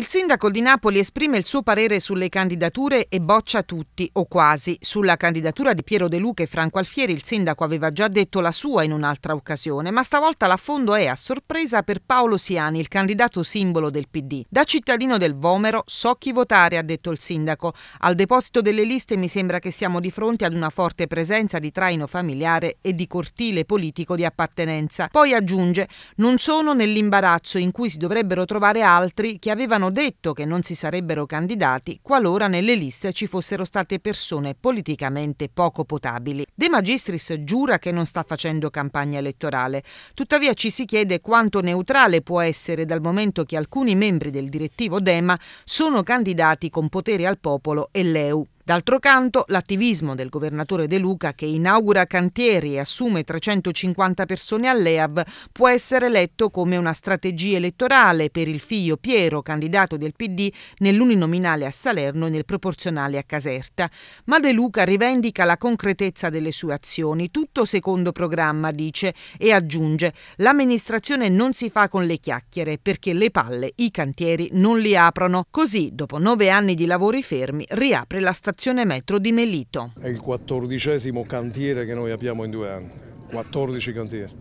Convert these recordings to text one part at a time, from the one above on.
Il sindaco di Napoli esprime il suo parere sulle candidature e boccia tutti o quasi. Sulla candidatura di Piero De Luca e Franco Alfieri il sindaco aveva già detto la sua in un'altra occasione, ma stavolta l'affondo è a sorpresa per Paolo Siani, il candidato simbolo del PD. Da cittadino del Vomero so chi votare, ha detto il sindaco. Al deposito delle liste mi sembra che siamo di fronte ad una forte presenza di traino familiare e di cortile politico di appartenenza. Poi aggiunge: "Non sono nell'imbarazzo in cui si dovrebbero trovare altri che avevano detto che non si sarebbero candidati qualora nelle liste ci fossero state persone politicamente poco potabili. De Magistris giura che non sta facendo campagna elettorale, tuttavia ci si chiede quanto neutrale può essere dal momento che alcuni membri del direttivo Dema sono candidati con potere al popolo e l'EU. D'altro canto, l'attivismo del governatore De Luca, che inaugura cantieri e assume 350 persone all'EAV, può essere letto come una strategia elettorale per il figlio Piero, candidato del PD nell'uninominale a Salerno e nel proporzionale a Caserta. Ma De Luca rivendica la concretezza delle sue azioni, tutto secondo programma, dice, e aggiunge: L'amministrazione non si fa con le chiacchiere perché le palle i cantieri non li aprono. Così, dopo nove anni di lavori fermi, riapre la stazione stazione metro di Melito. È il quattordicesimo cantiere che noi apriamo in due anni, 14 cantieri,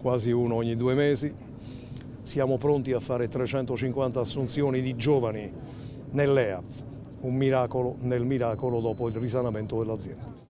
quasi uno ogni due mesi. Siamo pronti a fare 350 assunzioni di giovani nell'EAF, un miracolo nel miracolo dopo il risanamento dell'azienda.